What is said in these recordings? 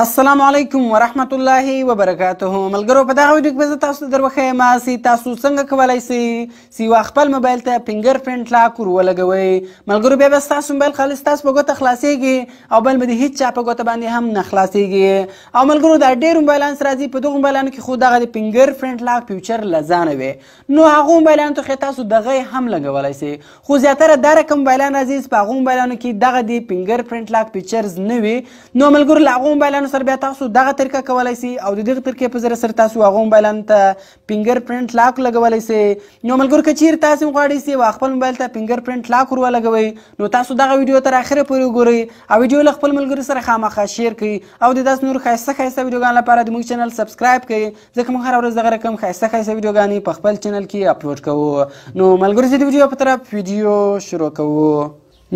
السلام علیکم ورحمت الله وبرکاته ملګرو په دغه ویډیو کې زه تاسو ته دروخه ما سي تاسو څنګه کولای سي سی خپل موبایل ته فینګر پرینټ لاک ور ولګوي ملګرو بیا بس تاسو موبایل خالص تاسو په ګوته خلاصيږي او بل مده هیڅ چا په ګوته باندې هم نه خلاصيږي او ملګرو دا ډېر موبایلانس راځي په دغه موبایلانو کې خو دغه فینګر پرینټ لاک فیوچر لزانه وي نو هغه موبایلانو ته تاسو دغه هم لګولای سي خو زیاتره دا رقم موبایلان عزیز په هغه موبایلانو کې دغه دی فینګر پرینټ لاک فیچرز نه وي نو ملګرو لاغه موبایلانو کولو سره بیا تاسو دغه طریقه کولای سي او د دغه طریقې په ذریعه سره تاسو هغه موبایل ته فینګر پرنټ لاک لګولای سي نو ملګرو که چیرې تاسو غواړئ سي خپل موبایل ته فینګر پرنټ لاک ور ولګوي نو تاسو دغه ویډیو تر اخره پورې وګورئ او ویډیو له خپل ملګرو سره خامخا شیر کړئ او د داس نور خاصه خاصه ویډیوګان لپاره د موږ چینل سبسکرایب کړئ ځکه موږ هر ورځ دغه رقم خاصه خاصه ویډیوګانې په خپل چینل کې اپلوډ کوو نو ملګرو زه د ویډیو په طرف ویډیو شروع کوو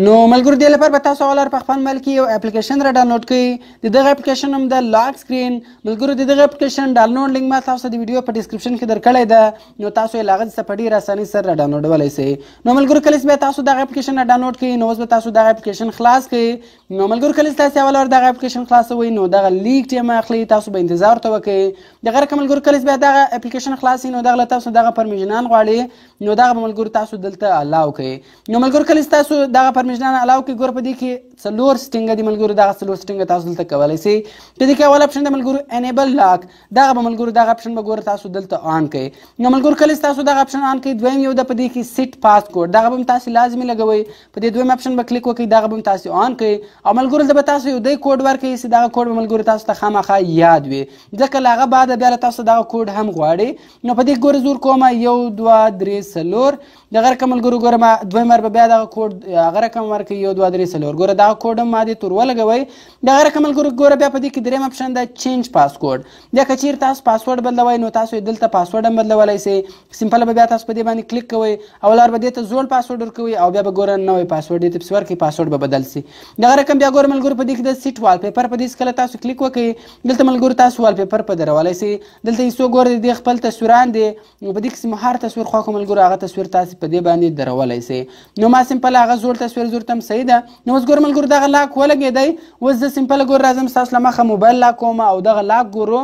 نو ملګرو دې لپاره به تاسو ولر په خپل مل کې یو اپلیکیشن را ډاونلوډ کړئ د دغه اپلیکیشن هم د لاک سکرین ملګرو د دغه اپلیکیشن ډاونلوډ لینک ما تاسو د ویډیو په ډیسکرپشن کې درکړی ده نو تاسو یې لاغت څخه ډیر اساني سره را ډاونلوډولای شئ نو ملګرو کله چې تاسو دغه اپلیکیشن را ډاونلوډ کړئ نو اوس به تاسو دغه اپلیکیشن خلاص کړئ نو ملګرو کله چې تاسو ولر دغه اپلیکیشن خلاص وي نو دغه لیک ټیم اخلي تاسو به انتظار ته وکړئ دغه رقم ملګرو کله چې دغه اپلیکیشن خلاص نو دغه تاسو دغه پرمیشنان غواړي نو دغه ملګرو تاسو دلته الاو کړئ نو ملګرو کله تاسو دغه پرمیشنان الاو کې ګور په دې کې څلور سټینګ دی ملګرو دا څلور سټینګ تاسو دلته کولای شئ په دې کې اول اپشن دی ملګرو انیبل لاک دا به ملګرو دا اپشن به ګور تاسو دلته آن کړئ نو ملګرو کله تاسو دا اپشن آن کړئ دویم یو د په دې کې سیټ پاس کوډ دا به تاسو لازمی لګوي په دې دویم اپشن به کلیک وکړئ دا به تاسو آن کړئ او ملګرو زه به تاسو یو دی کوډ ورکړئ چې دا کوډ به ملګرو تاسو ته خامخا یاد وي ځکه لاغه بعد بیا تاسو دا کوډ هم غواړي نو په دې ګور زور کوم یو دوه درې څلور دغه رقم ملګرو ګورم دویم ور به بیا دا کوډ هغه رقم ورکړئ یو دوه درې څلور ګوره دا کوډ ماده تور ولګوي د غیر کمل ګوره بیا په دې کې دریم اپشن دا چینج پاسورډ دا کچیر تاسو پاسورډ بدلوي نو تاسو دلته پاسورډ هم بدلولای سي سمپل به بیا تاسو په دې باندې کلیک کوئ او لار به دې ته زوړ پاسورډ ورکوي او بیا به ګوره نوې پاسورډ دې تپس ورکړي پاسورډ به بدل سي دا غیر کم بیا ګوره ملګرو په دې کې د سیټ وال پیپر په دې سکله تاسو کلیک وکړئ دلته ملګرو تاسو وال پیپر په درولای سي دلته یې ګور دې خپل تصویران دي په دې کې مهار تصویر خو کوم ملګرو هغه تصویر تاسو په دې باندې درولای سي نو ما سمپل هغه زوړ تصویر زوړ تم صحیح ده نو اوس ګور ګورو دغه لاک ولګې دی اوس زه سمپل ګور راځم ستاسو له مخه موبایل لاک کوم او دغه لاک ګورو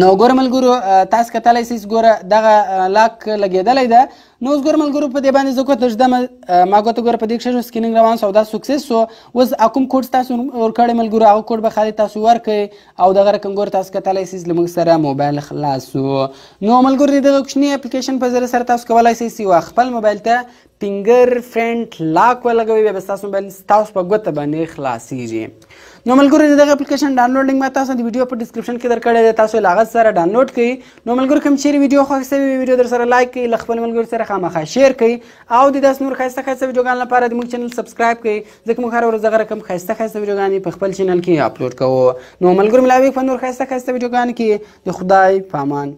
نو ګور ملګرو تاسو کتلی سئ ګوره دغه لاک لګېدلی ده نو اوس ګور ملګرو په دې باندې زه کوته ژدم ما کوته ګور په دې کښې سکیننګ روان سودا سکسس سو اوس کوم کوډ تاسو ورکړی ملګرو هغه کوډ به خالي تاسو ورکړئ او دغه رقم ګور تاسو کتلی سئ له موږ سره موبایل خلاص سو نو ملګرو د دغه کوچني اپلیکیشن په زر سره تاسو کولی سئ یو خپل موبایل ته فینګر فرینټ لاک ولګوي بیا به ستاسو موبایل ستاسو په ګوته باندې خلاصیږي نو ملګرو دغه اپلیکیشن ډاونلوډ لینک ما تاسو د ویډیو په ډسکرپشن کې درکړی دی تاسو لاغت سره ډاونلوډ کړئ نو ملګرو کوم چیرې ویډیو خوښ شوی ویډیو در سره لایک کړئ له خپل ملګرو سره سره خامخا شیر کړئ او د داس نور خاصه خاصه ویډیوګان لپاره د موږ چینل سبسکرایب کړئ ځکه موږ هر ورځ غره کم خاصه خاصه ویډیوګانې په خپل چینل کې اپلوډ کوو نو ملګرو ملاوي په نور خاصه خاصه ویډیوګان کې د خدای پامان